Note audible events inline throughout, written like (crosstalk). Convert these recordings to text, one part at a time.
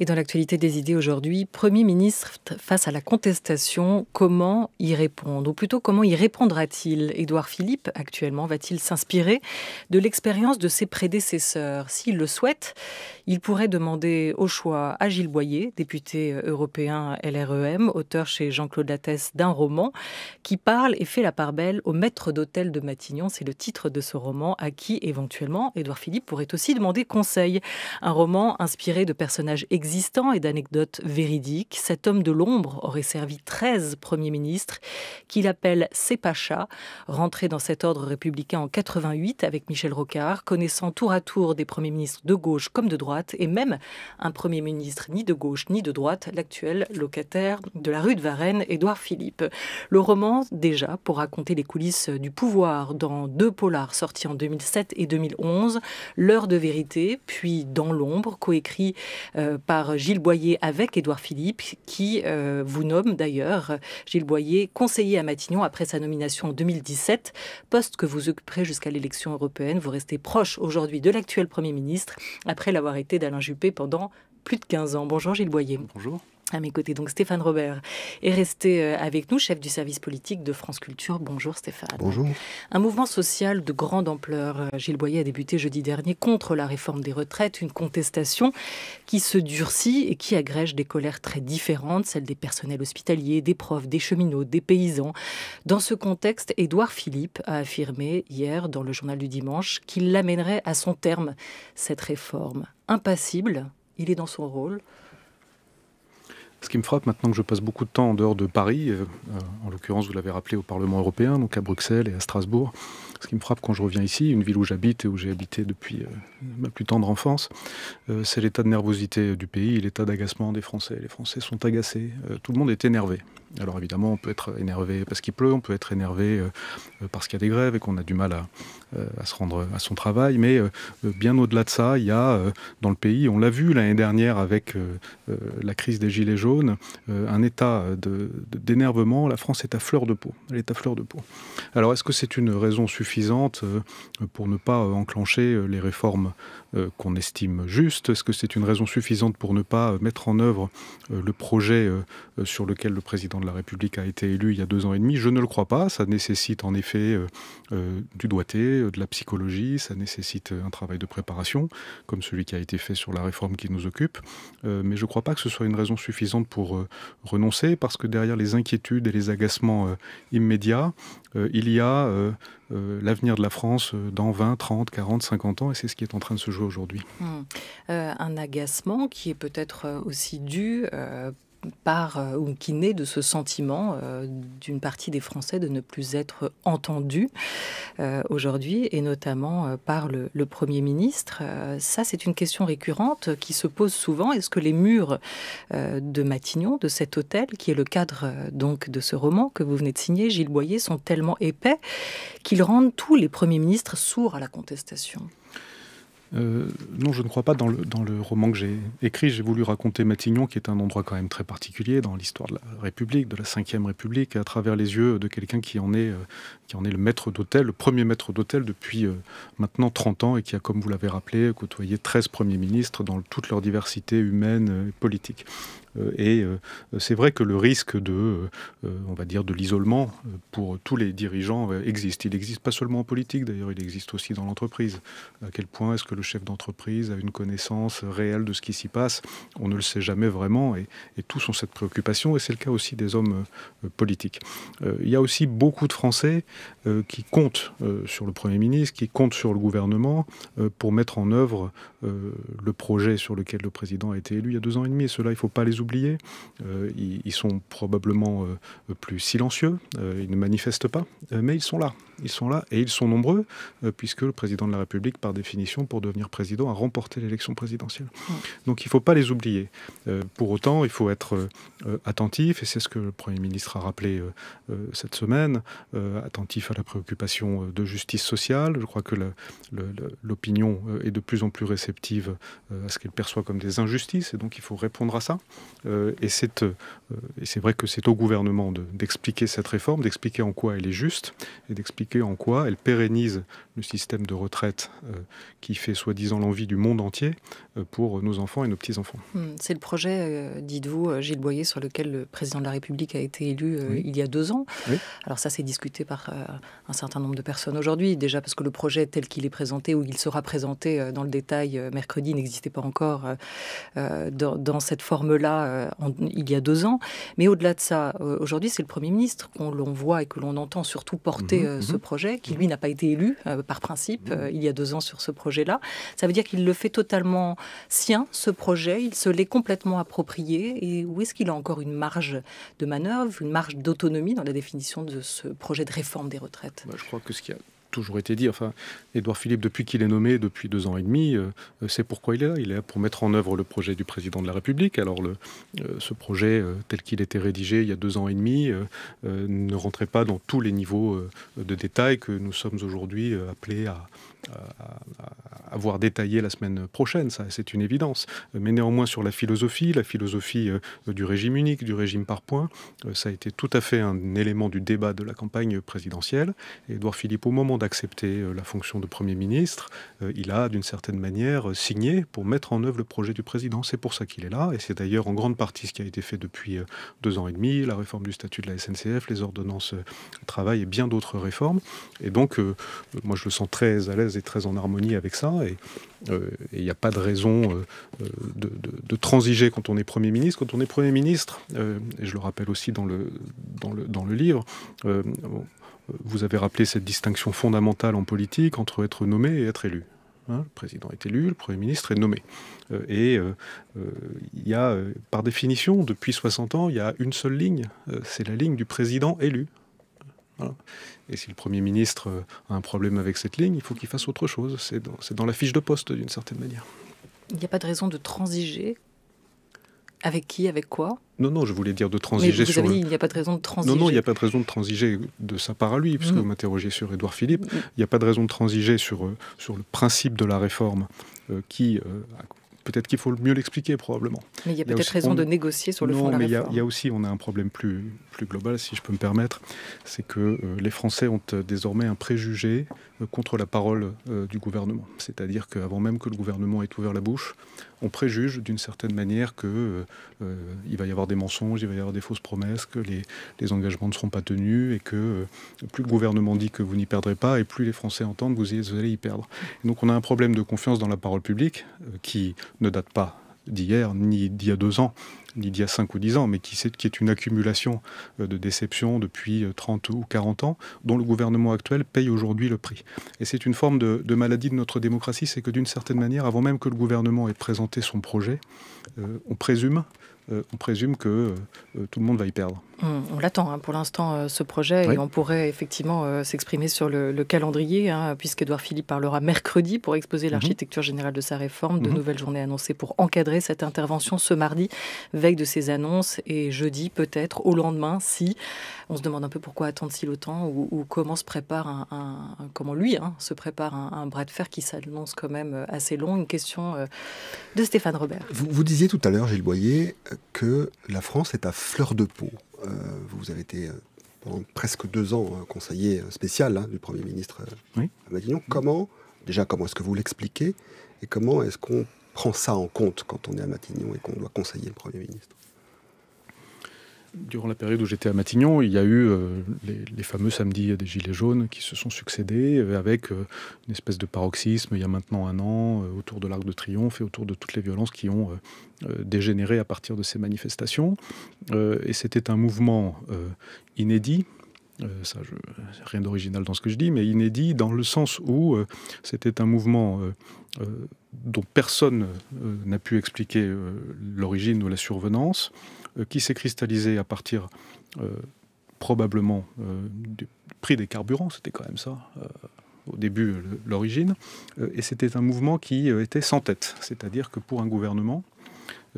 Et dans l'actualité des idées aujourd'hui, Premier ministre face à la contestation, comment y répondre Ou plutôt, comment y répondra-t-il Édouard Philippe, actuellement, va-t-il s'inspirer de l'expérience de ses prédécesseurs S'il le souhaite, il pourrait demander au choix à Gilles Boyer, député euh, européen LREM, auteur chez Jean-Claude Lattès d'un roman qui parle et fait la part belle au maître d'hôtel de Matignon. C'est le titre de ce roman à qui, éventuellement, Édouard Philippe pourrait aussi demander conseil. Un roman inspiré de personnages existant et d'anecdotes véridiques, cet homme de l'ombre aurait servi 13 premiers ministres qu'il appelle ses pachas, rentré dans cet ordre républicain en 88 avec Michel Rocard, connaissant tour à tour des premiers ministres de gauche comme de droite et même un premier ministre ni de gauche ni de droite, l'actuel locataire de la rue de Varennes, Édouard Philippe. Le roman, déjà, pour raconter les coulisses du pouvoir dans deux polars sortis en 2007 et 2011, L'heure de vérité, puis Dans l'ombre, coécrit euh, par par Gilles Boyer avec Édouard Philippe, qui euh, vous nomme d'ailleurs Gilles Boyer conseiller à Matignon après sa nomination en 2017, poste que vous occuperez jusqu'à l'élection européenne. Vous restez proche aujourd'hui de l'actuel Premier ministre, après l'avoir été d'Alain Juppé pendant plus de 15 ans. Bonjour Gilles Boyer. Bonjour à mes côtés. Donc Stéphane Robert est resté euh, avec nous, chef du service politique de France Culture. Bonjour Stéphane. Bonjour. Un mouvement social de grande ampleur, euh, Gilles Boyer a débuté jeudi dernier contre la réforme des retraites, une contestation qui se durcit et qui agrège des colères très différentes, celles des personnels hospitaliers, des profs, des cheminots, des paysans. Dans ce contexte, Édouard Philippe a affirmé hier dans le journal du dimanche qu'il l'amènerait à son terme, cette réforme. Impassible, il est dans son rôle. Ce qui me frappe maintenant que je passe beaucoup de temps en dehors de Paris, euh, euh, en l'occurrence vous l'avez rappelé au Parlement européen, donc à Bruxelles et à Strasbourg, ce qui me frappe quand je reviens ici, une ville où j'habite et où j'ai habité depuis euh, ma plus tendre enfance, c'est l'état de nervosité du pays, l'état d'agacement des Français. Les Français sont agacés, tout le monde est énervé. Alors évidemment, on peut être énervé parce qu'il pleut, on peut être énervé euh, euh, parce qu'il y a des grèves et qu'on a du mal à, euh, se rendre à son travail, mais bien au-delà de ça, il y a dans le pays, on l'a vu l'année dernière avec la crise des Gilets jaunes, un état d'énervement. La France est à fleur de peau. Elle est à fleur de peau. Alors est-ce que c'est une raison suffisante pour ne pas enclencher les réformes euh, qu'on estime juste Est-ce que c'est une raison suffisante pour ne pas mettre en œuvre euh, le projet euh, sur lequel le président de la République a été élu il y a deux ans et demi Je ne le crois pas. Ça nécessite en effet du doigté, de la psychologie, ça nécessite un travail de préparation, comme celui qui a été fait sur la réforme qui nous occupe. mais je ne crois pas que ce soit une raison suffisante pour renoncer, parce que derrière les inquiétudes et les agacements immédiats, il y a euh, l'avenir de la France euh, dans 20, 30, 40, 50 ans, et c'est ce qui est en train de se jouer aujourd'hui. Hmm. Euh, un agacement qui est peut-être aussi dû par euh, ou qui naît de ce sentiment euh, d'une partie des Français de ne plus être entendus euh, aujourd'hui, et notamment par le, le, Premier ministre. ça, c'est une question récurrente qui se pose souvent. Est-ce que les murs de Matignon, de cet hôtel, qui est le cadre donc de ce roman que vous venez de signer, Gilles Boyer, sont tellement épais qu'ils rendent tous les Premiers ministres sourds à la contestation euh, non, je ne crois pas. Dans le, dans le roman que j'ai écrit, j'ai voulu raconter Matignon, qui est un endroit quand même très particulier dans l'histoire de la République, de la Ve République, à travers les yeux de quelqu'un qui, en est, euh, qui en est le maître d'hôtel, le premier maître d'hôtel depuis euh, maintenant 30 ans, et qui a, comme vous l'avez rappelé, côtoyé 13 premiers ministres dans toute leur diversité humaine et politique. Euh, et euh, c'est vrai que le risque de, euh, on va dire, de l'isolement pour tous les dirigeants existe. Il existe pas seulement en politique, d'ailleurs, il existe aussi dans l'entreprise. À quel point est-ce que le chef d'entreprise a une connaissance réelle de ce qui s'y passe On ne le sait jamais vraiment, et, tous ont cette préoccupation, et c'est le cas aussi des hommes politiques. il y a aussi beaucoup de Français qui comptent sur le Premier ministre, qui comptent sur le gouvernement pour mettre en œuvre le projet sur lequel le président a été élu il y a deux ans et demi. Et cela, il ne faut pas les oubliés. Euh, ils, ils, sont probablement euh, plus silencieux, euh, ils ne manifestent pas, mais ils sont là. Ils sont là et ils sont nombreux, puisque le président de la République, par définition, pour devenir président, a remporté l'élection présidentielle. Donc il ne faut pas les oublier. pour autant, il faut être attentif, et c'est ce que le Premier ministre a rappelé cette semaine, attentif à la préoccupation de justice sociale. Je crois que l'opinion est de plus en plus réceptive à ce qu'elle perçoit comme des injustices, et donc il faut répondre à ça. Euh, euh, et c'est vrai que c'est au gouvernement d'expliquer cette réforme, d'expliquer en quoi elle est juste et d'expliquer en quoi elle pérennise le système de retraite euh, qui fait soi-disant l'envie du monde entier pour nos enfants et nos petits-enfants. Hmm, c'est le projet, dites-vous, Gilles Boyer, sur lequel le président de la République a été élu il y a deux ans. Alors ça, c'est discuté par un certain nombre de personnes aujourd'hui, déjà parce que le projet tel qu'il est présenté ou il sera présenté dans le détail mercredi n'existait pas encore dans cette forme-là euh, il y a deux ans. Mais au-delà de ça, euh, aujourd'hui, c'est le Premier ministre qu'on voit et que l'on entend surtout porter mhm, euh, ce mhm. projet, qui mhm. lui n'a pas été élu par principe il y a deux ans sur ce projet-là. Ça veut dire qu'il le fait totalement sien, ce projet, il se l'est complètement approprié. Et où est-ce qu'il a encore une marge de manœuvre, une marge d'autonomie dans la définition de ce projet de réforme des retraites Je crois que ce qui a toujours été dit. Enfin, Édouard Philippe, depuis qu'il est nommé, depuis deux ans et demi, euh, euh, c'est pourquoi il est là. Il est là pour mettre en œuvre le projet du président de la République. Alors, le, euh, ce projet, tel qu'il était rédigé il y a deux ans et demi, ne rentrait pas dans tous les niveaux de détails que nous sommes aujourd'hui appelés à, à, avoir détaillé la semaine prochaine, ça c'est une évidence. Mais néanmoins sur la philosophie, la philosophie euh, du régime unique, du régime par points, euh, ça a été tout à fait un élément du débat de la campagne présidentielle. Édouard Philippe, au moment d'accepter euh, la fonction de Premier ministre, il a d'une certaine manière signé pour mettre en œuvre le projet du président. C'est pour ça qu'il est là, et c'est d'ailleurs en grande partie ce qui a été fait depuis deux ans et demi, la réforme du statut de la SNCF, les ordonnances travail et bien d'autres réformes. Et donc, moi je le sens très à l'aise très, très en harmonie avec ça. Et il euh, n'y a pas de raison euh, euh, de, transiger quand on est Premier ministre. Quand on est Premier ministre, et je le rappelle aussi dans le, dans le, livre, vous avez rappelé cette distinction fondamentale en politique entre être nommé et être élu. Hein. le président est élu, le Premier ministre est nommé. et il y a, par définition, depuis 60 ans, il y a une seule ligne, c'est la ligne du président élu. Et si le Premier ministre euh, a un problème avec cette ligne, il faut qu'il fasse autre chose. C'est dans, dans, la fiche de poste, d'une certaine manière. Il n'y a pas de raison de transiger avec qui, avec quoi Non, non, je voulais dire de transiger Mais vous sur. Avez dit, il n'y a pas de raison de transiger. Non, non, il n'y a pas de raison de transiger de sa part à lui, puisque mm. vous m'interrogez sur Édouard Philippe. Mm. Il n'y a pas de raison de transiger sur, euh, sur le principe de la réforme euh, qui. peut-être qu'il faut mieux l'expliquer probablement. Mais il y a, peut-être raison de négocier sur le fond de la réforme. Il mais il y a aussi, on a un problème plus, plus global, si je peux me permettre, c'est que euh, les Français ont euh, désormais un préjugé euh, contre la parole du gouvernement. C'est-à-dire qu'avant même que le gouvernement ait ouvert la bouche, on préjuge d'une certaine manière qu'il va y avoir des mensonges, il va y avoir des fausses promesses, que les, engagements ne seront pas tenus et que plus le gouvernement dit que vous n'y perdrez pas et plus les Français entendent que vous, allez y perdre. donc on a un problème de confiance dans la parole publique qui ne date pas d'hier ni d'il y a deux ans, d'il y a 5 ou 10 ans, mais qui, qui est une accumulation euh, de déceptions depuis 30 euh, ou 40 ans, dont le gouvernement actuel paye aujourd'hui le prix. Et c'est une forme de, maladie de notre démocratie, c'est que d'une certaine manière, avant même que le gouvernement ait présenté son projet, euh, on présume euh, on présume que euh, euh, tout le monde va y perdre. On, l'attend hein, pour l'instant, ce projet, et on pourrait effectivement s'exprimer sur le, calendrier, hein, puisqu'Edouard Philippe parlera mercredi pour exposer mhm. l'architecture générale de sa réforme. De mhm. nouvelles journées annoncées pour encadrer cette intervention ce mardi, veille de ses annonces, et jeudi peut-être, au lendemain, si. On se demande un peu pourquoi attendre si longtemps, ou, comment se prépare un, comment lui hein, se prépare un, bras de fer qui s'annonce quand même assez long. Une question de Stéphane Robert. Vous, vous disiez tout à l'heure, Gilles Boyer, que la France est à fleur de peau. Euh, vous avez été euh, pendant presque deux ans euh, conseiller spécial hein, du Premier ministre à Matignon. Comment, déjà, comment est-ce que vous l'expliquez et comment est-ce qu'on prend ça en compte quand on est à Matignon et qu'on doit conseiller le Premier ministre durant la période où j'étais à Matignon, il y a eu euh, les, fameux samedis des Gilets jaunes qui se sont succédés euh, avec euh, une espèce de paroxysme il y a maintenant un an autour de l'Arc de Triomphe et autour de toutes les violences qui ont dégénéré à partir de ces manifestations. et c'était un mouvement inédit. ça, rien d'original dans ce que je dis, mais inédit dans le sens où c'était un mouvement dont personne n'a pu expliquer l'origine ou la survenance, euh, qui s'est cristallisé à partir euh, probablement euh, du prix des carburants, c'était quand même ça au début l'origine, et c'était un mouvement qui était sans tête, c'est-à-dire que pour un gouvernement,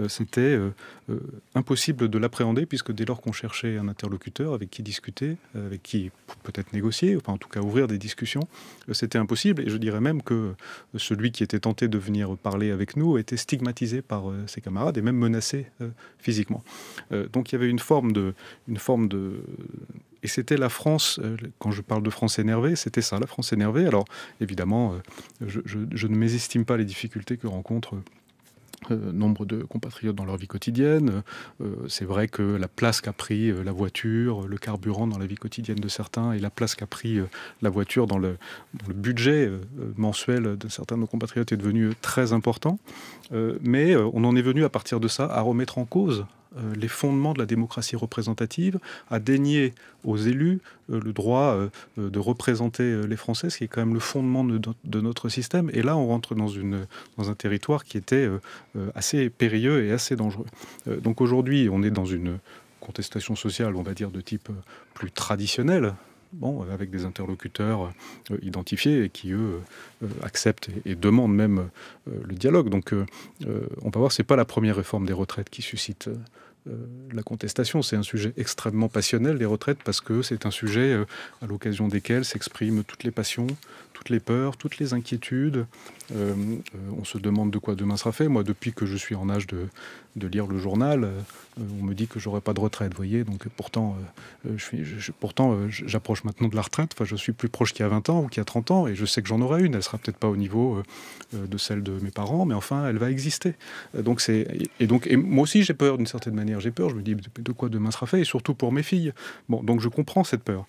euh, c'était euh, euh, impossible de l'appréhender puisque dès lors qu'on cherchait un interlocuteur avec qui discuter, avec qui peut-être négocier, enfin en tout cas ouvrir des discussions, c'était impossible. Et je dirais même que celui qui était tenté de venir parler avec nous était stigmatisé par ses camarades et même menacé physiquement. donc il y avait une forme de, une forme de et c'était la France, quand je parle de France énervée, c'était ça, la France énervée. Alors évidemment, je, je ne mésestime pas les difficultés que rencontrent euh, nombre de compatriotes dans leur vie quotidienne. Euh, c'est vrai que la place qu'a pris euh, la voiture, le carburant dans la vie quotidienne de certains, et la place qu'a pris la voiture dans le, budget mensuel de certains de nos compatriotes est devenue très important. mais on en est venu à partir de ça à remettre en cause euh, les fondements de la démocratie représentative, à dénier aux élus euh, le droit euh, de représenter les Français, ce qui est quand même le fondement de, notre système. Et là, on rentre dans, un territoire qui était assez périlleux et assez dangereux. donc aujourd'hui, on est dans une contestation sociale, on va dire, de type plus traditionnel, bon, avec des interlocuteurs identifiés et qui, eux, acceptent et, demandent même le dialogue. Donc, on va voir, ce n'est pas la première réforme des retraites qui suscite euh, la contestation. C'est un sujet extrêmement passionnel, les retraites, parce que c'est un sujet euh, à l'occasion desquels s'expriment toutes les passions, toutes les peurs, toutes les inquiétudes. Euh, euh, on se demande de quoi demain sera fait. Moi, depuis que je suis en âge de, lire le journal, euh, on me dit que j'aurai pas de retraite, voyez. Donc pourtant, je pourtant, j'approche maintenant de la retraite. Enfin, je suis plus proche qu'il y a 20 ans ou qu'il y a 30 ans, et je sais que j'en aurai une. Elle sera peut-être pas au niveau de celle de mes parents, mais enfin, elle va exister. donc c'est et donc et moi aussi j'ai peur d'une certaine manière. J'ai peur. Je me dis de quoi demain sera fait, et surtout pour mes filles. Bon, donc je comprends cette peur.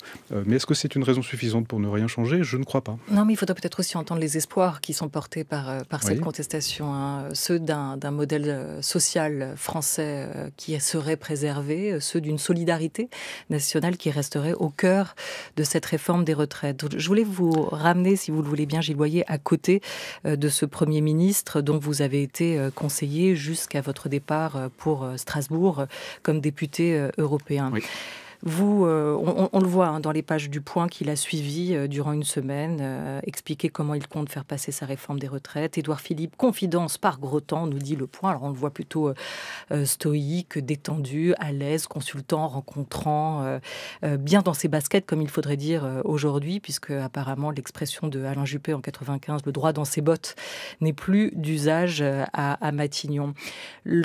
mais est-ce que c'est une raison suffisante pour ne rien changer Je ne crois pas. Non, mais il faudra peut-être aussi entendre les espoirs qui sont portés par, euh, par cette contestation, hein. ceux d'un modèle euh, social français euh, qui serait préservé, ceux d'une solidarité nationale qui resterait au cœur de cette réforme des retraites. Je voulais vous ramener, si vous le voulez bien, Gilles Boyer, à côté de ce Premier ministre dont vous avez été conseiller jusqu'à votre départ pour Strasbourg comme député européen. Oui. Vous, euh, on, le voit hein, dans les pages du Point qu'il a suivi euh, durant une semaine, euh, expliquer comment il compte faire passer sa réforme des retraites. Édouard Philippe, confidence par gros temps, nous dit le Point. Alors on le voit plutôt stoïque, détendu, à l'aise, consultant, rencontrant, bien dans ses baskets, comme il faudrait dire aujourd'hui, puisque apparemment l'expression de Alain Juppé en 95, le droit dans ses bottes, n'est plus d'usage à, à, Matignon.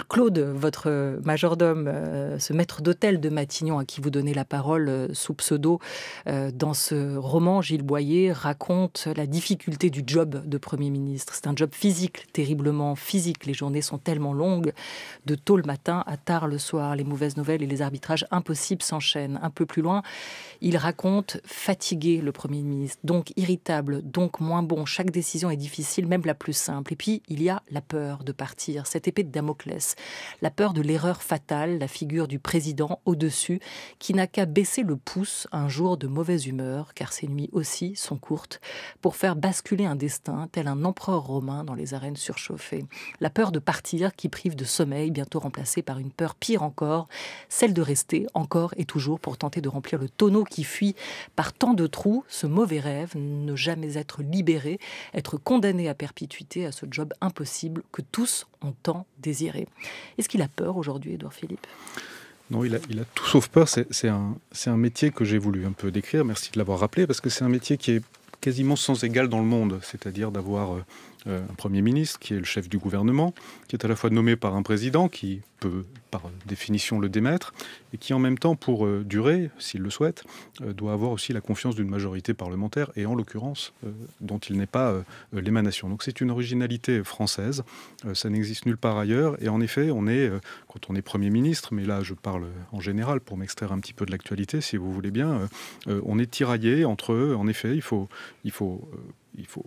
Claude, votre majordome, ce maître d'hôtel de Matignon à qui vous donnez Donner la parole euh, sous pseudo. Euh, dans ce roman, Gilles Boyer raconte la difficulté du job de Premier ministre. C'est un job physique, terriblement physique. Les journées sont tellement longues, de tôt le matin à tard le soir. Les mauvaises nouvelles et les arbitrages impossibles s'enchaînent. Un peu plus loin, il raconte fatigué le Premier ministre, donc irritable, donc moins bon. Chaque décision est difficile, même la plus simple. Et puis, il y a la peur de partir, cette épée de Damoclès, la peur de l'erreur fatale, la figure du président au-dessus, qui il n'a qu'à baisser le pouce un jour de mauvaise humeur, car ses nuits aussi sont courtes, pour faire basculer un destin tel un empereur romain dans les arènes surchauffées. La peur de partir qui prive de sommeil, bientôt remplacée par une peur pire encore, celle de rester encore et toujours pour tenter de remplir le tonneau qui fuit par tant de trous, ce mauvais rêve, ne jamais être libéré, être condamné à perpétuité à ce job impossible que tous ont tant désiré. Est-ce qu'il a peur aujourd'hui, Édouard Philippe non, il a, tout sauf peur. C'est un, un, métier que j'ai voulu un peu décrire. Merci de l'avoir rappelé, parce que c'est un métier qui est quasiment sans égal dans le monde, c'est-à-dire d'avoir euh, euh, un Premier ministre qui est le chef du gouvernement, qui est à la fois nommé par un président qui peut par définition le démettre, et qui en même temps, pour euh, durer, s'il le souhaite, euh, doit avoir aussi la confiance d'une majorité parlementaire, et en l'occurrence, dont il n'est pas l'émanation. Donc c'est une originalité française, ça n'existe nulle part ailleurs, et en effet, on est, quand on est Premier ministre, mais là je parle en général pour m'extraire un petit peu de l'actualité, si vous voulez bien, on est tiraillé entre, en effet, il faut, il faut il faut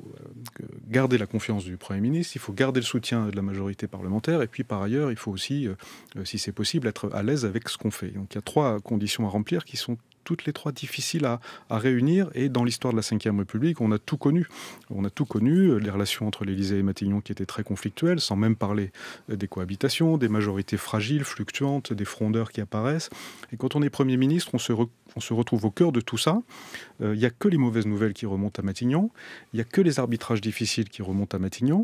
euh, garder la confiance du Premier ministre, il faut garder le soutien de la majorité parlementaire, et puis par ailleurs, il faut aussi, euh, euh, si c'est possible, être à l'aise avec ce qu'on fait. Donc il y a trois conditions à remplir qui sont toutes les trois difficiles à, réunir. Et dans l'histoire de la Ve République, on a tout connu. On a tout connu, euh, les relations entre l'Élysée et Matignon qui étaient très conflictuelles, sans même parler euh, des cohabitations, des majorités fragiles, fluctuantes, des frondeurs qui apparaissent. Et quand on est Premier ministre, on se, se retrouve au cœur de tout ça. Euh, il n'y a que les mauvaises nouvelles qui remontent à Matignon, il n'y a que les arbitrages difficiles qui remontent à Matignon.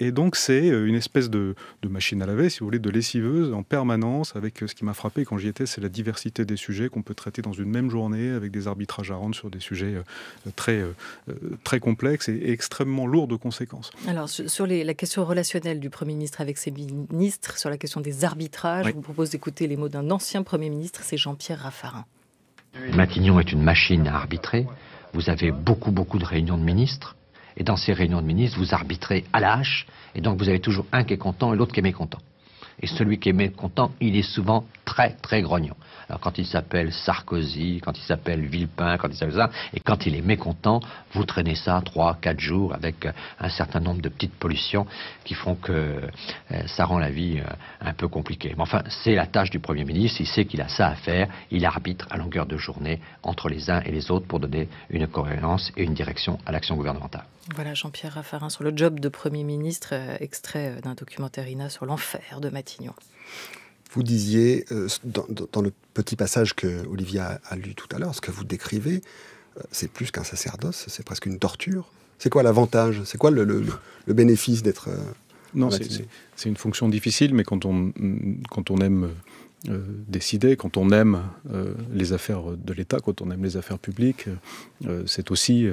et donc c'est une espèce de, de, machine à laver, si vous voulez, de lessiveuse en permanence, avec ce qui m'a frappé quand j'y étais, c'est la diversité des sujets qu'on peut traiter dans une une même journée avec des arbitrages à rendre sur des sujets euh, très, euh, euh, très complexes et extrêmement lourds de conséquences. Alors, sur la question relationnelle du Premier ministre avec ses ministres, sur la question des arbitrages, je vous propose d'écouter les mots d'un ancien Premier ministre, c'est Jean-Pierre Raffarin. Matignon est une machine à arbitrer. Vous avez beaucoup, beaucoup de réunions de ministres. Et dans ces réunions de ministres, vous arbitrez à la hache. Et donc, vous avez toujours un qui est content et l'autre qui est mécontent. Et celui qui est mécontent, il est souvent très, très grognon quand il s'appelle Sarkozy, quand il s'appelle Villepin, quand il s'appelle ça, et quand il est mécontent, vous traînez ça trois, quatre jours avec euh, un certain nombre de petites pollutions qui font que euh, ça rend la vie euh, un peu compliquée. Mais enfin, c'est la tâche du Premier ministre, il sait qu'il a ça à faire, il arbitre à longueur de journée entre les uns et les autres pour donner une cohérence et une direction à l'action gouvernementale. Voilà Jean-Pierre Raffarin sur le job de Premier ministre, extrait d'un documentaire INA sur l'enfer de Matignon. Vous disiez, euh, dans, le petit passage que Olivia a, lu tout à l'heure, ce que vous décrivez, euh, c'est plus qu'un sacerdoce, c'est presque une torture. C'est quoi l'avantage C'est quoi le, bénéfice d'être... Euh, non, c'est une fonction difficile, mais quand on, mm, quand on aime euh, décider, quand on aime euh, les affaires de l'État, quand on aime les affaires publiques, euh, c'est aussi,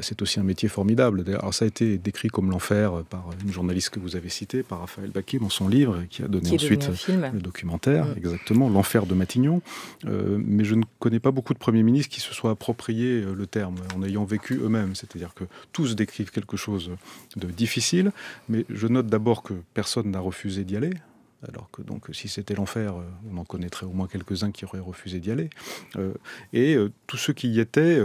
c'est aussi un métier formidable. Alors ça a été décrit comme l'enfer par une journaliste que vous avez citée, par Raphaël Baquet dans son livre, qui a donné ensuite le documentaire, mm. exactement, L'enfer de Matignon. mais je ne connais pas beaucoup de premiers ministres qui se soient appropriés le terme en ayant vécu eux-mêmes. C'est-à-dire que tous décrivent quelque chose de difficile, mais je note d'abord que personne n'a refusé d'y aller alors que donc si c'était l'enfer, euh, on en connaîtrait au moins quelques-uns qui auraient refusé d'y aller. Euh, et euh, tous ceux qui y étaient,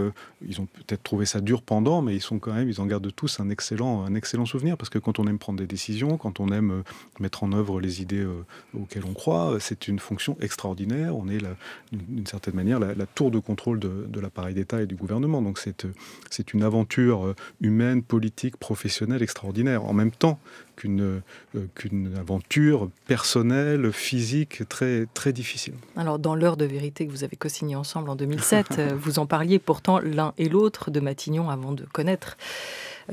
ils ont peut-être trouvé ça dur pendant, mais ils sont quand même, ils en gardent tous un excellent, un excellent souvenir parce que quand on aime prendre des décisions, quand on aime mettre en œuvre les idées auxquelles on croit, c'est une fonction extraordinaire. On est d'une certaine manière la, tour de contrôle de, l'appareil d'État et du gouvernement. Donc c'est c'est une aventure humaine, politique, professionnelle extraordinaire en même temps qu'une qu'une aventure personnelle personnel, physique, très, très difficile. Alors, dans l'heure de vérité que vous avez co-signé ensemble en 2007, (laughs) euh, vous en parliez pourtant l'un et l'autre de Matignon avant de connaître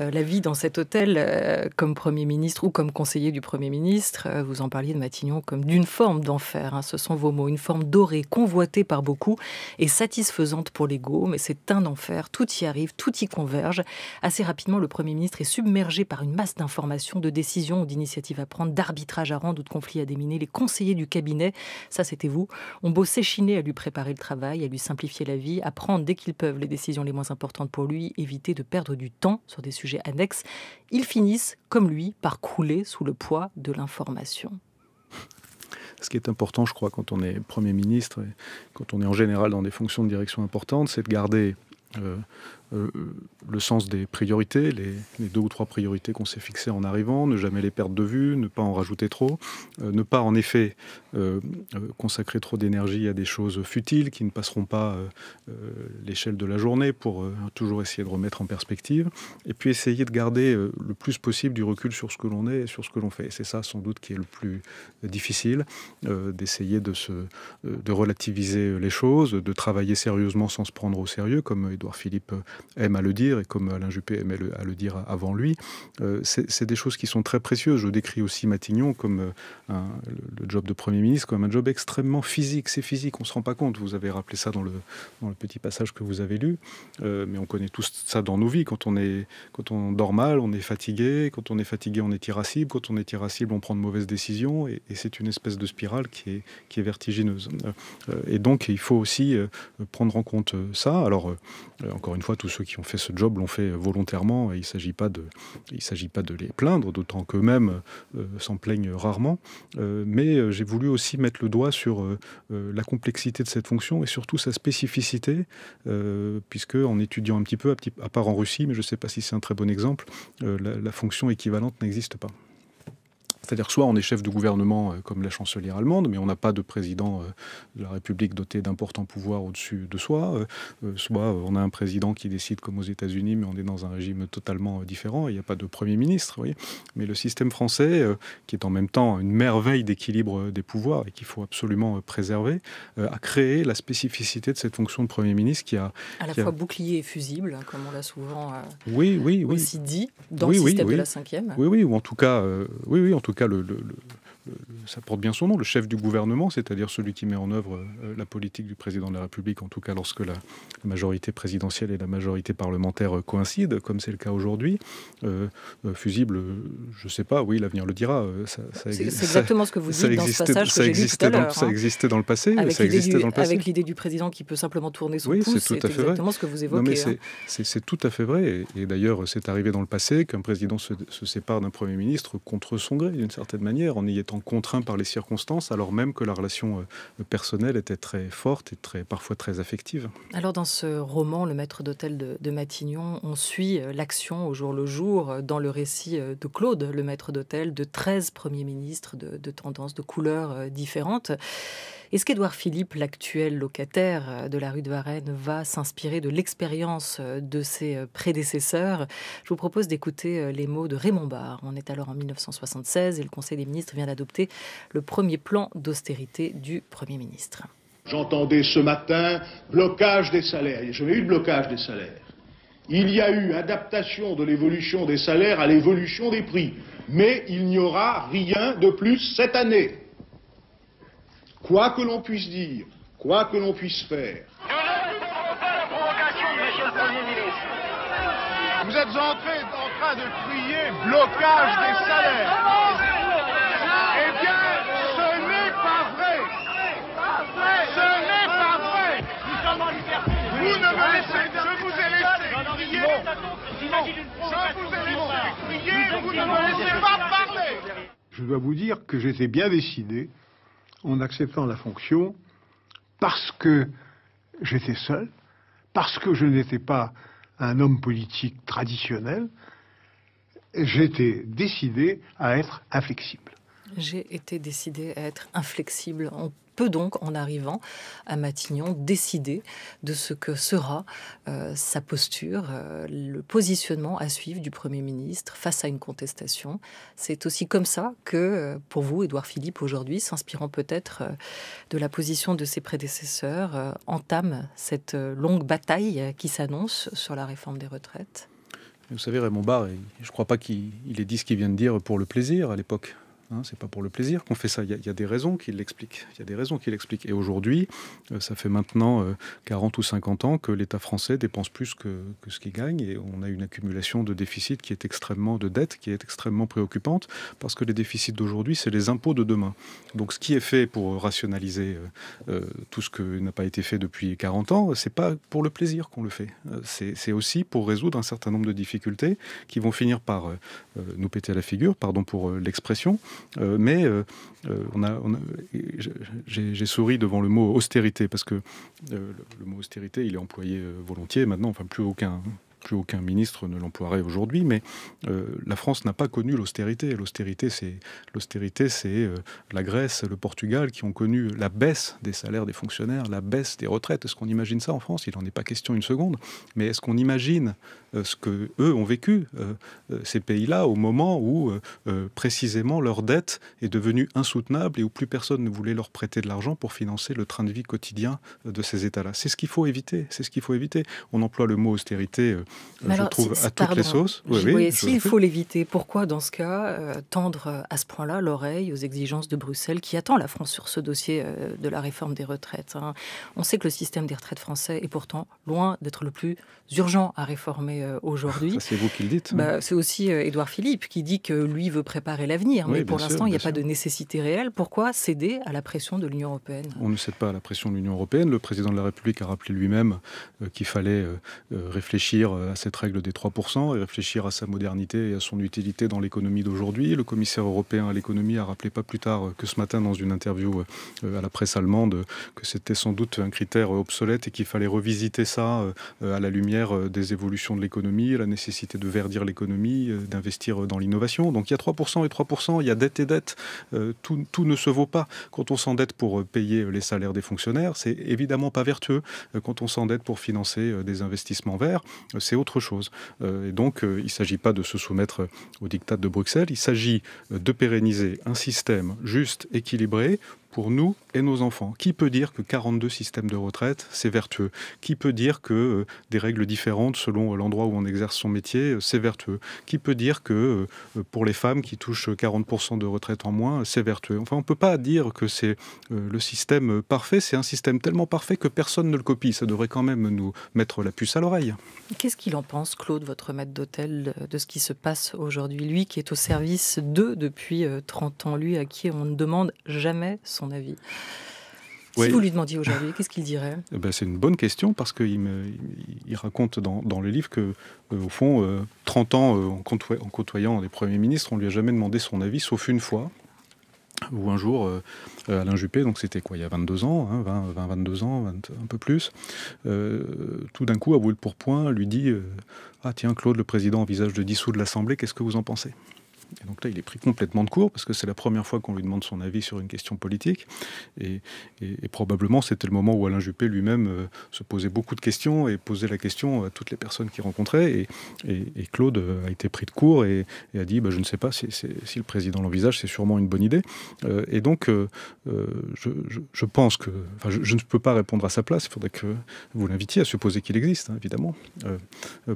euh, la vie dans cet hôtel euh, comme Premier ministre ou comme conseiller du Premier ministre. Euh, vous en parliez de Matignon comme d'une forme d'enfer, hein. ce sont vos mots, une forme dorée, convoitée par beaucoup et satisfaisante pour l'ego, mais c'est un enfer, tout y arrive, tout y converge. Assez rapidement, le Premier ministre est submergé par une masse d'informations, de décisions ou d'initiatives à prendre, d'arbitrage à rendre ou de conflits à déminer. Les conseillers du cabinet, ça c'était vous, ont beau s'échiner à lui préparer le travail, à lui simplifier la vie, à prendre dès qu'ils peuvent les décisions les moins importantes pour lui, éviter de perdre du temps sur des sujets Annexe, ils finissent, comme lui, par couler sous le poids de l'information ce qui est important, je crois, quand on est Premier ministre et quand on est en général dans des fonctions de direction importantes, c'est de garder euh, euh, euh, le sens des priorités, les, deux ou trois priorités qu'on s'est fixées en arrivant, ne jamais les perdre de vue, ne pas en rajouter trop, euh, ne pas en effet consacrer trop d'énergie à des choses futiles qui ne passeront pas l'échelle de la journée pour toujours essayer de remettre en perspective, et puis essayer de garder le plus possible du recul sur ce que l'on est et sur ce que l'on fait. C'est ça sans doute qui est le plus difficile, d'essayer de, se, de relativiser les choses, de travailler sérieusement sans se prendre au sérieux, comme Édouard Philippe aime à le dire, et comme Alain Juppé aimait à le dire avant lui, euh, c'est des choses qui sont très précieuses. Je décris aussi Matignon comme euh, le job de Premier ministre, comme un job extrêmement physique. C'est physique, on ne se rend pas compte. Vous avez rappelé ça dans le, le petit passage que vous avez lu, euh, mais on connaît tous ça dans nos vies. Quand on, est, quand on dort mal, on est fatigué. Quand on est fatigué, on est irascible. Quand on est irascible, on prend de mauvaises décisions. Et, c'est une espèce de spirale qui est, qui est vertigineuse. et donc, il faut aussi prendre en compte ça. Alors, encore une fois, tout ceux qui ont fait ce job l'ont fait volontairement et il ne s'agit pas, de, les plaindre, d'autant qu'eux-mêmes euh, s'en plaignent rarement. Euh, mais euh, j'ai voulu aussi mettre le doigt sur la complexité de cette fonction et surtout sa spécificité, puisque en étudiant un petit peu, à, part en Russie, mais je ne sais pas si c'est un très bon exemple, la fonction équivalente n'existe pas. C'est-à-dire soit on est chef de gouvernement euh, comme la chancelière allemande, mais on n'a pas de président euh, de la République doté d'importants pouvoirs au-dessus de soi, euh, soit on a un président qui décide comme aux États-Unis, mais on est dans un régime totalement différent, il n'y a pas de Premier ministre. Vous voyez mais le système français, qui est en même temps une merveille d'équilibre des pouvoirs et qu'il faut absolument préserver, a créé la spécificité de cette fonction de Premier ministre qui a... À la fois bouclier et fusible, hein, comme on l'a souvent aussi dit dans le système de la cinquième. Oui, oui, ou en tout cas, oui, oui, en tout tout cas le, le, euh, ça porte bien son nom, le chef du gouvernement, c'est-à-dire celui qui met en œuvre euh, la politique du président de la République, en tout cas lorsque la majorité présidentielle et la majorité parlementaire coïncident, comme c'est le cas aujourd'hui. Euh, fusible, je ne sais pas, oui, l'avenir le dira. Ça, c'est exactement ce que vous dites dans ce passage que ça lu tout à hein. dans, ça existait dans le passé. Avec l'idée du, président qui peut simplement tourner son oui, pouce, c'est exactement ce que vous évoquez. Hein. C'est tout à fait vrai. Et, d'ailleurs, c'est arrivé dans le passé qu'un président se sépare d'un Premier ministre contre son gré, d'une certaine manière, en y étant contraint par les circonstances, alors même que la relation euh, personnelle était très forte et très, parfois très affective. Alors dans ce roman, Le maître d'hôtel de, Matignon, on suit euh, l'action au jour le jour euh, dans le récit de Claude, le maître d'hôtel, de 13 premiers ministres de, de tendances, de couleurs différentes. Est-ce qu'Édouard Philippe, l'actuel locataire euh, de la rue de Varennes, va s'inspirer de l'expérience euh, de ses euh, prédécesseurs Je vous propose d'écouter les mots de Raymond Barre. On est alors en 1976 et le Conseil des ministres vient d'adopter le premier plan d'austérité du Premier ministre. J'entendais ce matin blocage des salaires. Je n'ai eu de blocage des salaires. Il y a eu adaptation de l'évolution des salaires à l'évolution des prix. Mais il n'y aura rien de plus cette année. Quoi que l'on puisse dire, quoi que l'on puisse faire. Nous ne pas la provocation de M. le Premier ministre. Vous êtes en train, en train de crier blocage des salaires. Eh bien, ce n'est pas vrai. Ce n'est pas vrai. Vous ne me laissez pas. Je vous ai laissé crier. Je vous ai laissé crier. Vous ne me laissez pas parler. Je dois vous dire que j'étais bien décidé en acceptant la fonction parce que j'étais seul, parce que je n'étais pas un homme politique traditionnel, j'étais décidé à être inflexible. J'ai été décidé à être inflexible peut donc, en arrivant à Matignon, décider de ce que sera euh, sa posture, euh, le positionnement à suivre du Premier ministre face à une contestation. C'est aussi comme ça que, euh, pour vous, Édouard Philippe, aujourd'hui, s'inspirant peut-être de la position de ses prédécesseurs, entame cette longue bataille qui s'annonce sur la réforme des retraites. Vous savez, Raymond Barre, je ne crois pas qu'il ait dit ce qu'il vient de dire pour le plaisir à l'époque. Ce hein, c'est pas pour le plaisir qu'on fait ça. Il y, a des raisons qui l'expliquent. Il y a des raisons Et aujourd'hui, euh, ça fait maintenant 40 euh, ou 50 ans que l'État français dépense plus que, ce qu'il gagne. Et on a une accumulation de déficits qui est extrêmement, de dette, qui est extrêmement préoccupante. Parce que les déficits d'aujourd'hui, c'est les impôts de demain. Donc ce qui est fait pour rationaliser euh, tout ce qui n'a pas été fait depuis 40 ans, ce n'est pas pour le plaisir qu'on le fait. c'est aussi pour résoudre un certain nombre de difficultés qui vont finir par nous péter la figure, pardon pour l'expression, euh, mais euh, euh, j'ai souri devant le mot austérité, parce que le, le, mot austérité, il est employé volontiers maintenant, enfin plus aucun plus aucun ministre ne l'emploierait aujourd'hui, mais euh, la France n'a pas connu l'austérité. L'austérité, c'est l'austérité, c'est euh, la Grèce, le Portugal qui ont connu la baisse des salaires des fonctionnaires, la baisse des retraites. Est-ce qu'on imagine ça en France Il n'en est pas question une seconde. Mais est-ce qu'on imagine euh, ce que eux ont vécu ces pays-là au moment où précisément leur dette est devenue insoutenable et où plus personne ne voulait leur prêter de l'argent pour financer le train de vie quotidien de ces États-là C'est ce qu'il faut éviter. C'est ce qu'il faut éviter. On emploie le mot austérité mais euh, je trouve, à toutes les sauces. Oui, s'il faut l'éviter, pourquoi dans ce cas euh, tendre à ce point-là l'oreille aux exigences de Bruxelles qui attend la France sur ce dossier euh, de la réforme des retraites hein? On sait que le système des retraites français est pourtant loin d'être le plus urgent à réformer aujourd'hui. c'est vous qui le dites. Bah, c'est aussi Édouard Philippe qui dit que lui veut préparer l'avenir, mais pour l'instant, il n'y a pas de nécessité réelle. Pourquoi céder à la pression de l'Union européenne On ne cède pas à la pression de l'Union européenne. Le président de la République a rappelé lui-même qu'il fallait réfléchir euh, à cette règle des 3% et réfléchir à sa modernité et à son utilité dans l'économie d'aujourd'hui. Le commissaire européen à l'économie a rappelé pas plus tard euh, que ce matin dans une interview euh, à la presse allemande que c'était sans doute un critère obsolète et qu'il fallait revisiter ça à la lumière des évolutions de l'économie, la nécessité de verdir l'économie, d'investir dans l'innovation. Donc il y a 3% et 3%, il y a dette et dette. Tout, ne se vaut pas. Quand on s'endette pour payer les salaires des fonctionnaires, c'est évidemment pas vertueux. Quand on s'endette pour financer des investissements verts, autre chose. Euh, et donc, euh, il ne s'agit pas de se soumettre euh, au diktat de Bruxelles, il s'agit de pérenniser un système juste, équilibré, pour nous et nos enfants. Qui peut dire que 42 systèmes de retraite, c'est vertueux Qui peut dire que euh, des règles différentes selon euh, l'endroit où on exerce son métier, euh, c'est vertueux Qui peut dire que pour les femmes qui touchent 40% de retraite en moins, c'est vertueux Enfin, on ne peut pas dire que c'est le système parfait, c'est un système tellement parfait que personne ne le copie. Ça devrait quand même nous mettre la puce à l'oreille. Qu'est-ce qu'il en pense, Claude, votre maître d'hôtel, de ce qui se passe aujourd'hui Lui qui est au service d'eux depuis 30 ans, lui à qui on ne demande jamais son avis si vous lui demandiez aujourd'hui, qu'est-ce qu'il dirait eh ben, C'est une bonne question parce qu'il il raconte dans, dans, le livre que, euh, au fond, 30 euh, ans euh, en, en, côtoyant les premiers ministres, on ne lui a jamais demandé son avis, sauf une fois, Ou un jour, Alain Juppé, donc c'était quoi, il y a 22 ans, 20, hein, 22 ans, un peu plus, tout d'un coup, à bout le pourpoint, lui dit Ah tiens, Claude, le président envisage de dissoudre l'Assemblée, qu'est-ce que vous en pensez et donc là, il est pris complètement de court parce que c'est la première fois qu'on lui demande son avis sur une question politique. Et, probablement, c'était le moment où Alain Juppé lui-même euh, se posait beaucoup de questions et posait la question à toutes les personnes qu'il rencontrait. Et, Claude euh, a été pris de court et, a dit bah, Je ne sais pas si, si, le président l'envisage, c'est sûrement une bonne idée. Euh, et donc, je, pense que. Enfin, je, ne peux pas répondre à sa place. Il faudrait que vous l'invitiez à supposer qu'il existe, hein, évidemment,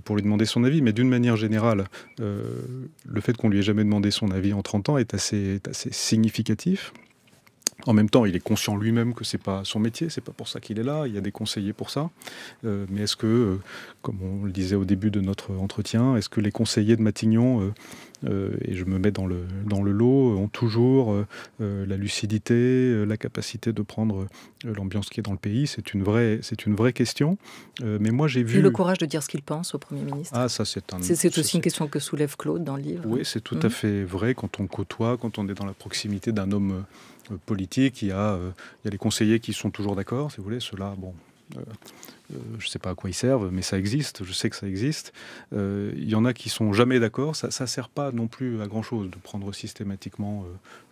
pour lui demander son avis. Mais d'une manière générale, le fait qu'on lui ait jamais demander son avis en 30 ans est assez, assez significatif. En même temps, il est conscient lui-même que c'est pas son métier, c'est pas pour ça qu'il est là. Il y a des conseillers pour ça. Euh, mais est-ce que euh, comme on le disait au début de notre entretien, est-ce que les conseillers de Matignon, euh, euh, et je me mets dans le, dans le lot, euh, ont toujours la lucidité, la capacité de prendre l'ambiance qui est dans le pays C'est une vraie, c'est une vraie question. mais moi, j'ai vu. eu le courage de dire ce qu'il pense au Premier ministre. Ah, ça, c'est un. C'est aussi une question que soulève Claude dans le livre. Oui, c'est tout à mmh. fait vrai quand on côtoie, quand on est dans la proximité d'un homme politique, il y, a, il y a les conseillers qui sont toujours d'accord, si vous voulez, ceux-là, bon, euh, euh, je ne sais pas à quoi ils servent, mais ça existe, je sais que ça existe. Euh, il y en a qui sont jamais d'accord, ça ne sert pas non plus à grand-chose de prendre systématiquement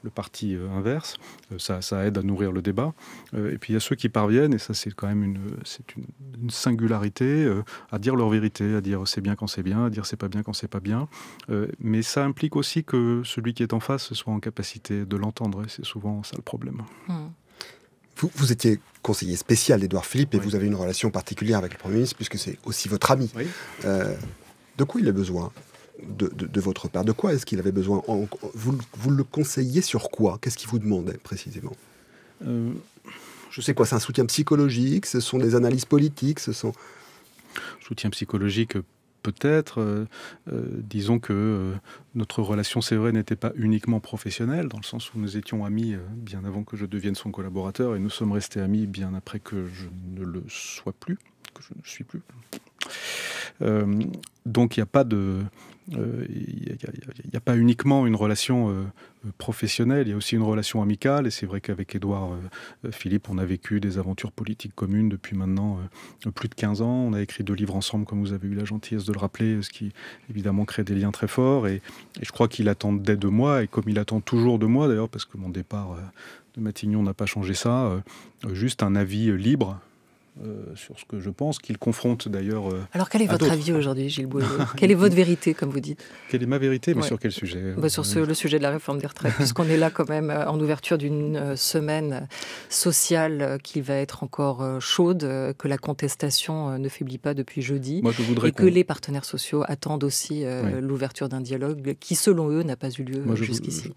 le parti inverse, ça, aide à nourrir le débat. et puis il y a ceux qui parviennent, et ça c'est quand même une, c'est une, singularité, à dire leur vérité, à dire c'est bien quand c'est bien, à dire c'est pas bien quand c'est pas bien. mais ça implique aussi que celui qui est en face soit en capacité de l'entendre, et c'est souvent ça le problème. Hmm. Vous, étiez conseiller spécial d'Edouard Philippe et vous avez une relation particulière avec le Premier ministre puisque c'est aussi votre ami. Euh, de quoi il a besoin de, votre part De quoi est-ce qu'il avait besoin vous, le conseillez sur quoi Qu'est-ce qu'il vous demandait précisément euh, Je sais quoi, c'est un soutien psychologique, ce sont des analyses politiques, ce sont... Soutien psychologique peut-être. Euh, euh, disons que euh, notre relation, c'est vrai, n'était pas uniquement professionnelle, dans le sens où nous étions amis bien avant que je devienne son collaborateur, et nous sommes restés amis bien après que je ne le sois plus, que je ne suis plus. Euh, donc il n'y euh, a pas uniquement une relation euh, professionnelle, il y a aussi une relation amicale. Et c'est vrai qu'avec Édouard Philippe, on a vécu des aventures politiques communes depuis maintenant plus de 15 ans. On a écrit deux livres ensemble, comme vous avez eu la gentillesse de le rappeler, ce qui évidemment crée des liens très forts. Et, je crois qu'il attendait de moi, et comme il attend toujours de moi d'ailleurs, parce que mon départ de Matignon n'a pas changé ça, juste un avis libre euh, sur ce que je pense, qu'il confronte d'ailleurs. Euh, alors quel est votre avis aujourd'hui, Gilles Boileau (laughs) Quelle est votre vérité, comme vous dites Quelle est ma vérité Mais sur quel sujet euh, bah, Sur le sujet de la réforme des retraites, puisqu'on est là quand même en ouverture d'une semaine sociale qui va être encore chaude, que la contestation ne faiblit pas depuis jeudi, je voudrais et que les partenaires sociaux attendent aussi l'ouverture d'un dialogue qui, selon eux, n'a pas eu lieu jusqu'ici.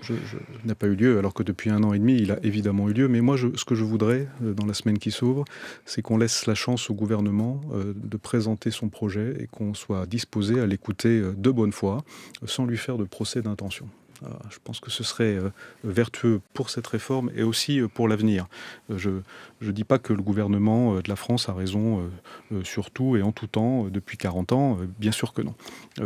n'a pas eu lieu, alors que depuis un an et demi, il a évidemment eu lieu. Mais moi, ce que je voudrais, dans la semaine qui s'ouvre, c'est qu'on laisse la chance au gouvernement euh, de présenter son projet et qu'on soit disposé à l'écouter euh, de bonne foi, sans lui faire de procès d'intention. Ah, je pense que ce serait euh, vertueux pour cette réforme et aussi pour l'avenir. Je ne dis pas que le gouvernement de la France a raison sur tout et en tout temps depuis 40 ans, bien sûr que non.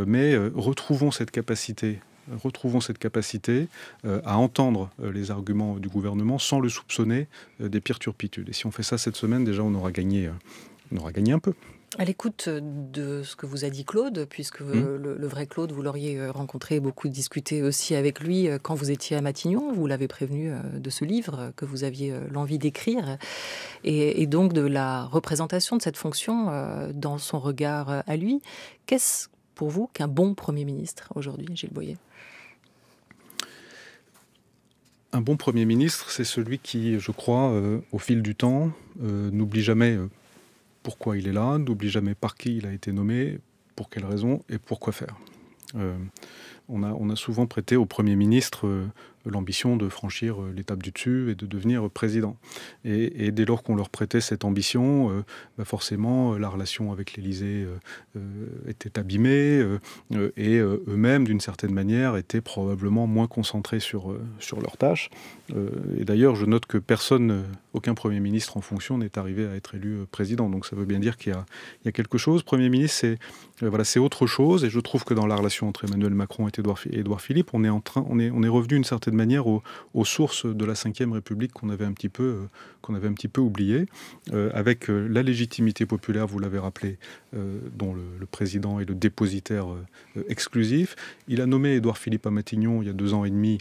Mais retrouvons cette capacité retrouvons cette capacité euh, à entendre euh, les arguments du gouvernement sans le soupçonner euh, des pires turpitudes. Et si on fait ça cette semaine, déjà, on aura gagné, on aura gagné un peu. À l'écoute de ce que vous a dit Claude, puisque mmh. le, vrai Claude, vous l'auriez rencontré, beaucoup discuté aussi avec lui quand vous étiez à Matignon. Vous l'avez prévenu de ce livre que vous aviez l'envie d'écrire et, et, donc de la représentation de cette fonction dans son regard à lui. Qu'est-ce pour vous qu'un bon Premier ministre aujourd'hui, Gilles Boyer un bon Premier ministre, c'est celui qui, je crois, euh, au fil du temps, euh, n'oublie jamais euh, pourquoi il est là, n'oublie jamais par qui il a été nommé, pour quelles raisons et pourquoi faire. On a, on, a, souvent prêté au Premier ministre l'ambition de franchir euh, l'étape du dessus et de devenir président. Et, dès lors qu'on leur prêtait cette ambition, euh, bah, forcément, euh, la relation avec l'Élysée était abîmée et eux-mêmes, d'une certaine manière, étaient probablement moins concentrés sur, sur leurs tâches. et d'ailleurs, je note que personne, aucun Premier ministre en fonction n'est arrivé à être élu président. Donc ça veut bien dire qu'il y, a, quelque chose. Premier ministre, c'est voilà, autre chose. Et je trouve que dans la relation entre Emmanuel Macron et Édouard Philippe, on est, en train, on est, on est revenu une certaine de manière aux, sources de la Ve République qu'on avait un petit peu, euh, qu'on avait un petit peu oublié, euh, avec euh, la légitimité populaire, vous l'avez rappelé, dont le, le, président est le dépositaire exclusif. Il a nommé Édouard Philippe à Matignon il y a deux ans et demi.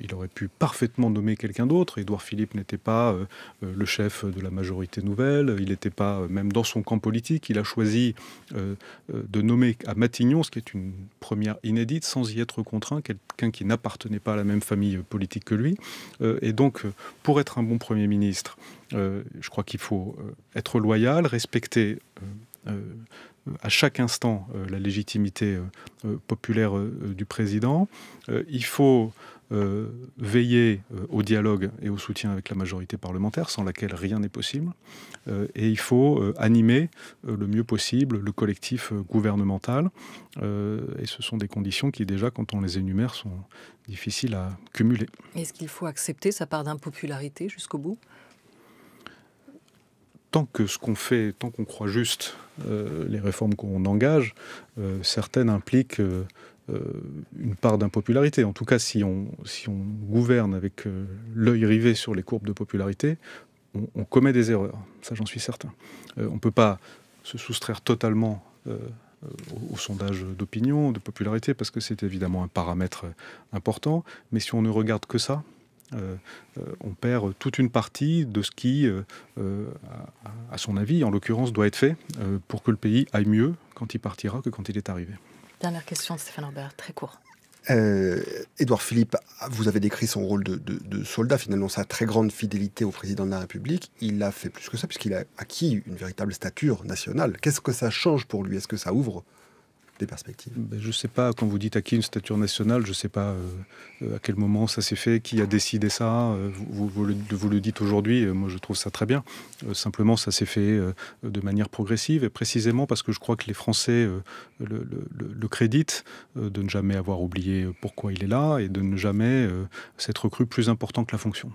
il aurait pu parfaitement nommer quelqu'un d'autre. Édouard Philippe n'était pas le chef de la majorité nouvelle. Il n'était pas même dans son camp politique. Il a choisi de nommer à Matignon, ce qui est une première inédite, sans y être contraint, quelqu'un qui n'appartenait pas à la même famille politique que lui. Euh, et donc, pour être un bon Premier ministre, euh, je crois qu'il faut euh, être loyal, respecter à chaque instant la légitimité populaire du président. il faut euh, veiller euh, au dialogue et au soutien avec la majorité parlementaire, sans laquelle rien n'est possible. Euh, et il faut animer le mieux possible le collectif gouvernemental. et ce sont des conditions qui, déjà, quand on les énumère, sont difficiles à cumuler. Est-ce qu'il faut accepter sa part d'impopularité jusqu'au bout Tant que ce qu'on fait, tant qu'on croit juste les réformes qu'on engage, certaines impliquent euh, une part d'impopularité. En tout cas, si on, gouverne avec euh, l'œil rivé sur les courbes de popularité, on, commet des erreurs. Ça, j'en suis certain. Euh, on ne peut pas se soustraire totalement au, sondage d'opinion, de popularité, parce que c'est évidemment un paramètre important. Mais si on ne regarde que ça, on perd toute une partie de ce qui, à, son avis, en l'occurrence, doit être fait pour que le pays aille mieux quand il partira que quand il est arrivé. Dernière question, Stéphane Robert, très court. Euh, Philippe, vous avez décrit son rôle de, soldat, finalement sa très grande fidélité au président de la République. Il a fait plus que ça, puisqu'il a acquis une véritable stature nationale. Qu'est-ce que ça change pour lui Est-ce que ça ouvre des perspectives ben, Je ne sais pas, quand vous dites à qui une stature nationale, je ne sais pas euh, euh, à quel moment ça s'est fait, qui a décidé ça. Euh, vous, le, dites aujourd'hui, moi je trouve ça très bien. simplement, ça s'est fait de manière progressive et précisément parce que je crois que les Français le, le, créditent de ne jamais avoir oublié pourquoi il est là et de ne jamais s'être cru plus important que la fonction.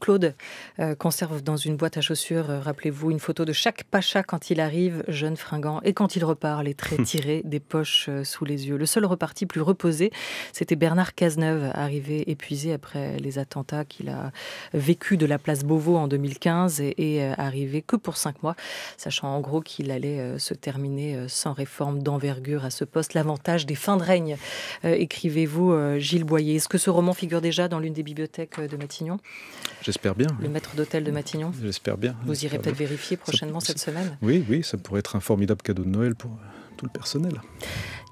Claude euh, conserve dans une boîte à chaussures, euh, rappelez-vous, une photo de chaque pacha quand il arrive, jeune fringant, et quand il repart, les traits (laughs) tirés des poches euh, sous les yeux. Le seul reparti plus reposé, c'était Bernard Cazeneuve, arrivé épuisé après les attentats qu'il a vécu de la place Beauvau en 2015 et, arrivé que pour cinq mois, sachant en gros qu'il allait se terminer sans réforme d'envergure à ce poste. L'avantage des fins de règne, écrivez-vous, Gilles Boyer. Est-ce que ce roman figure déjà dans l'une des bibliothèques de Matignon J'espère bien. Le maître d'hôtel de Matignon J'espère bien. Vous irez peut-être vérifier prochainement cette semaine Oui, oui, ça pourrait être un formidable cadeau de Noël pour tout le personnel.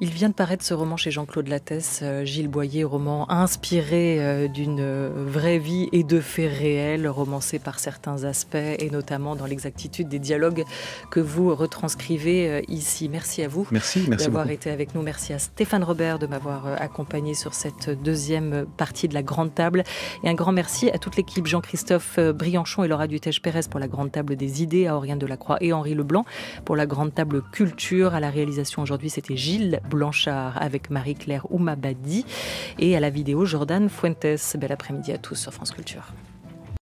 Il vient de paraître ce roman chez Jean-Claude Lattès, euh, Gilles Boyer, roman inspiré euh, d'une vraie vie et de faits réels, romancé par certains aspects et notamment dans l'exactitude des dialogues que vous retranscrivez euh, ici. Merci à vous merci, d'avoir été avec nous. Merci à Stéphane Robert de m'avoir accompagné sur cette deuxième partie de la Grande Table. Et un grand merci à toute l'équipe Jean-Christophe Brianchon et Laura Dutèche-Pérez pour la Grande Table des idées, à La Delacroix et Henri Leblanc pour la Grande Table culture. À la réalisation aujourd'hui, c'était Gilles Blanchard avec Marie-Claire Oumabadi et à la vidéo Jordan Fuentes. Bel après-midi à tous sur France Culture.